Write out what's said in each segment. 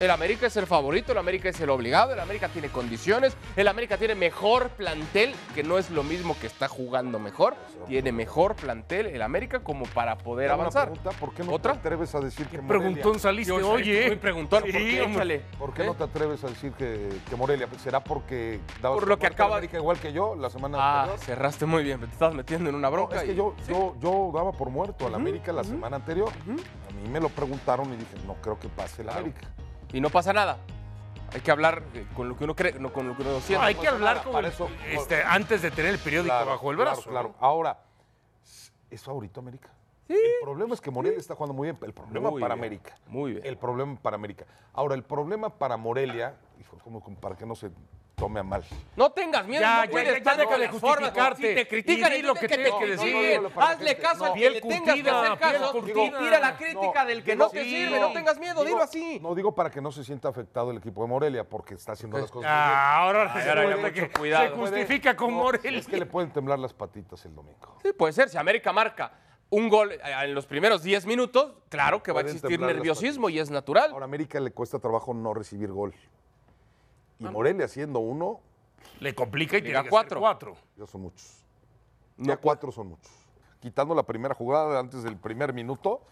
El América es el favorito, el América es el obligado, el América tiene condiciones, el América tiene mejor plantel, que no es lo mismo que está jugando mejor, tiene mejor plantel el América como para poder avanzar. ¿Por qué no te atreves a decir que Morelia? Preguntón saliste, oye. preguntón, ¿por qué? ¿Por qué no te atreves a decir que, Morelia? ¿Será porque dabas Por lo que acaba... América igual que yo la semana ah, anterior? cerraste muy bien, te estabas metiendo en una bronca. es que yo, yo, yo, daba por muerto al América la semana anterior. A mí me lo preguntaron y dije, no creo que pase el América y no pasa nada. Hay que hablar con lo que uno cree, no con lo que uno siente. hay que pues, hablar con eso, este, antes de tener el periódico bajo el brazo. Claro, claro. Ahora, eso favorito América. el problema es que Morelia está jugando muy bien. El problema para América. Muy bien. El problema para América. Ahora, el problema para Morelia, como para que no se tome a mal. No tengas miedo, no puedes estar te critican y, lo que, que decir. hazle caso al que le tengas que hacer caso. Tira la crítica del que no te sirve, no tengas miedo, dilo así. No digo para que no se sienta afectado el equipo de Morelia, porque está haciendo las cosas Ahora se justifica con Morelia. Es que le pueden temblar las patitas el domingo. Sí, puede ser, si América marca un gol eh, en los primeros 10 minutos, claro que va a existir nerviosismo y es natural. Ahora, América le cuesta trabajo no recibir gol. Y Morelia haciendo uno. Le complica y tira cuatro. cuatro. Ya son muchos. Ya cuatro son muchos. Quitando la primera jugada antes del primer minuto,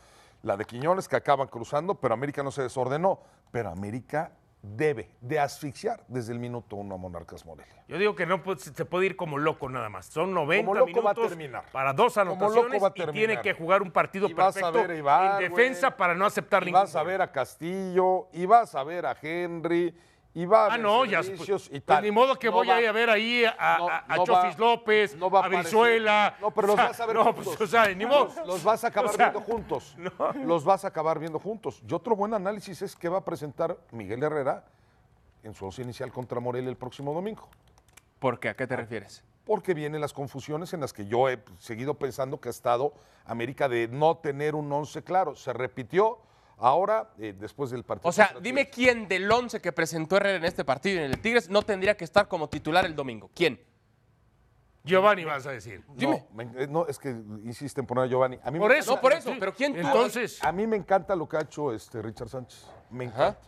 la de Quiñones que acaban cruzando, pero América no se desordenó. Pero América debe de asfixiar desde el minuto uno a Monarcas Morelia. Yo digo que no se puede ir como loco nada más. Son 90 como minutos para dos anotaciones y tiene que jugar un partido perfecto en defensa para no aceptar y Vas a ver a Castillo y vas a ver a Henry ah, no, ya. Pues, ni modo que voy a ver ahí a, no, López, a, Venezuela. No, pero los vas a ver juntos. Pues, o sea, ni modo. Los, vas a acabar viendo juntos. Los vas a acabar viendo juntos. Y otro buen análisis es que va a presentar Miguel Herrera en su once inicial contra Morel el próximo domingo. ¿Por qué? ¿A qué te refieres? Porque vienen las confusiones en las que yo he seguido pensando que ha estado América de no tener un once claro. Se repitió Ahora, eh, después del partido. O sea, dime quién del 11 que presentó Herrera en este partido y en el Tigres no tendría que estar como titular el domingo. ¿Quién? Giovanni vas a decir. No, eh, no, es que insisten en poner a Giovanni. A mí por eso, no, por eso, pero ¿quién Entonces. A, mí me encanta lo que ha hecho este Richard Sánchez. Me encanta.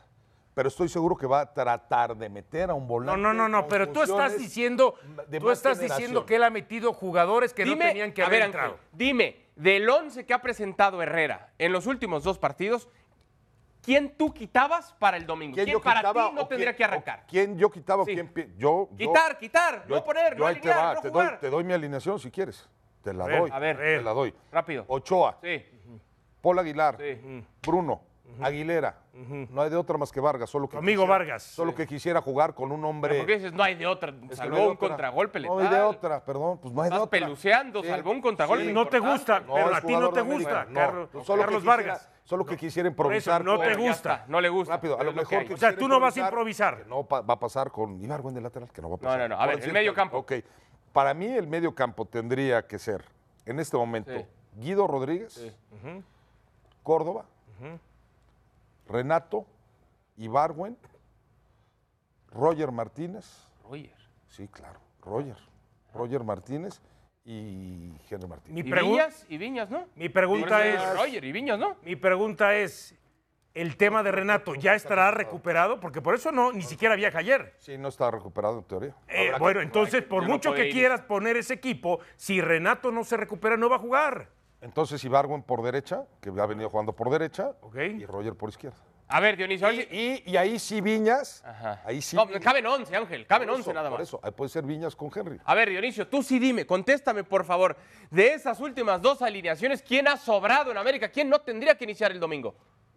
Pero estoy seguro que va a tratar de meter a un volante. No, no, no, no, pero tú estás diciendo, tú estás diciendo que él ha metido jugadores que no tenían que haber entrado. dime, del 11 que ha presentado Herrera en los últimos dos partidos, ¿quién tú quitabas para el domingo? ¿Quién, para ti no tendría que arrancar? ¿Quién yo quitaba quién yo, Quitar, quitar, no poner, no alinear, te Doy, mi alineación si quieres. Te la doy. A ver, te la doy. Rápido. Ochoa. Sí. Paul Aguilar. Sí. Bruno. Aguilera. No hay de otra más que Vargas. Solo que Amigo Vargas. Solo que quisiera jugar con un hombre. Porque dices, no hay de otra. Salvo un contragolpe No hay de otra, perdón. Pues no hay de otra. peluceando, sí. un contragolpe. No te gusta, a ti no te gusta, Carlos, pues Vargas. Solo que quisiera improvisar. no te gusta. No le gusta. Rápido, a lo mejor. o sea, tú no vas a improvisar. No va a pasar con Ibargüen de lateral, que no va a pasar. No, no, no. A ver, el medio campo. Ok. Para mí, el medio campo tendría que ser, en este momento, Guido Rodríguez, Córdoba, Renato y barwen Roger Martínez. Roger. Sí, claro, Roger. Roger Martínez y Henry Martínez. Mi Mi pregunta es... Roger y Viñas, ¿no? Mi pregunta es, el tema de Renato ya estará recuperado, porque por eso no, ni siquiera viaja ayer. Sí, no está recuperado en teoría. Eh, bueno, entonces, por mucho que quieras poner ese equipo, si Renato no se recupera, no va a jugar. Entonces Ibarwen por derecha, que ha venido jugando por derecha, y Roger por izquierda. A ver, Dionisio. Y, ahí sí Viñas. Ahí sí. No, caben 11, Ángel. Caben 11 nada más. Por eso, ahí puede ser Viñas con Henry. A ver, Dionisio, tú sí dime, contéstame por favor. De esas últimas dos alineaciones, ¿quién ha sobrado en América? ¿Quién no tendría que iniciar el domingo?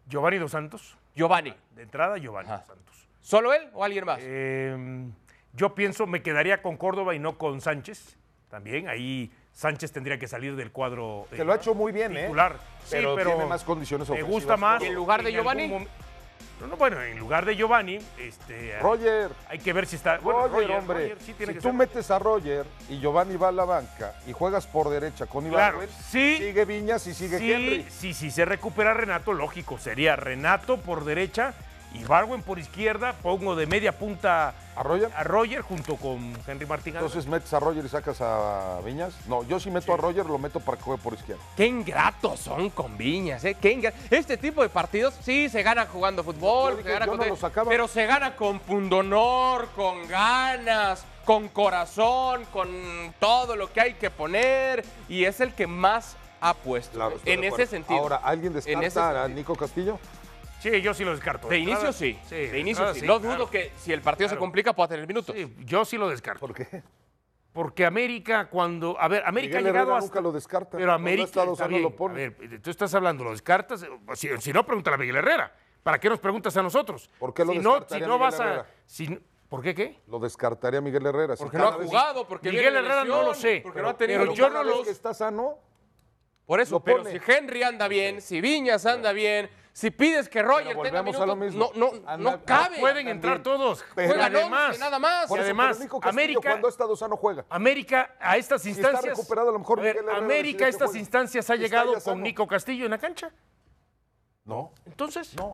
Giovanni Dos Santos. Giovanni. Ah, de entrada, Giovanni Dos Santos. ¿Solo él o alguien más? Em, yo pienso, me quedaría con Córdoba y no con Sánchez. También ahí Sánchez tendría que salir del cuadro. Eh, que lo ha hecho muy bien, ¿eh? Pero, sí, pero tiene más condiciones Me gusta más. ¿En lugar de Giovanni? No, no, bueno, en lugar de Giovanni, este. Roger. Hay que ver si está. Roger, hombre. si tú metes a Roger y Giovanni va a la banca y juegas por derecha con Iván claro, sí, sigue Viñas y sigue sí, Henry. Sí, sí, se recupera Renato, lógico. Sería Renato por derecha y Barwin por izquierda, pongo de media punta ¿A Roger? junto con Henry Martínez. Entonces metes a Roger y sacas a Viñas. No, yo si meto a Roger lo meto para que juegue por izquierda. Qué ingratos son con Viñas, ¿eh? Qué ingratos. Este tipo de partidos sí se gana jugando fútbol, se gana con... pero se gana con pundonor, con ganas, con corazón, con todo lo que hay que poner y es el que más ha puesto claro, en ese sentido. Ahora, ¿alguien descarta a Nico Castillo? Sí, yo sí lo descarto. De inicio sí. De inicio sí. No dudo que si el partido se complica pueda tener minutos. yo sí lo descarto. ¿Por qué? Porque América cuando, a ver, América ha llegado hasta, nunca lo descarta. Pero América está bien. A ver, tú estás hablando, lo descartas, si, no pregúntale a Miguel Herrera. ¿Para qué nos preguntas a nosotros? ¿Por qué lo si no, si no vas a ¿Por qué qué? Lo descartaría Miguel Herrera. Porque no ha jugado, porque Miguel Herrera no lo sé. Porque no ha tenido pero yo no lo está sano. Por eso, pero si Henry anda bien, si Viñas anda bien, si pides que Roger tenga no, no, no cabe. Pueden entrar todos. nada más. Por eso, además, América cuando está juega. América a estas instancias. Está recuperado a lo mejor. América a estas instancias ha llegado con Nico Castillo en la cancha. No. Entonces. No.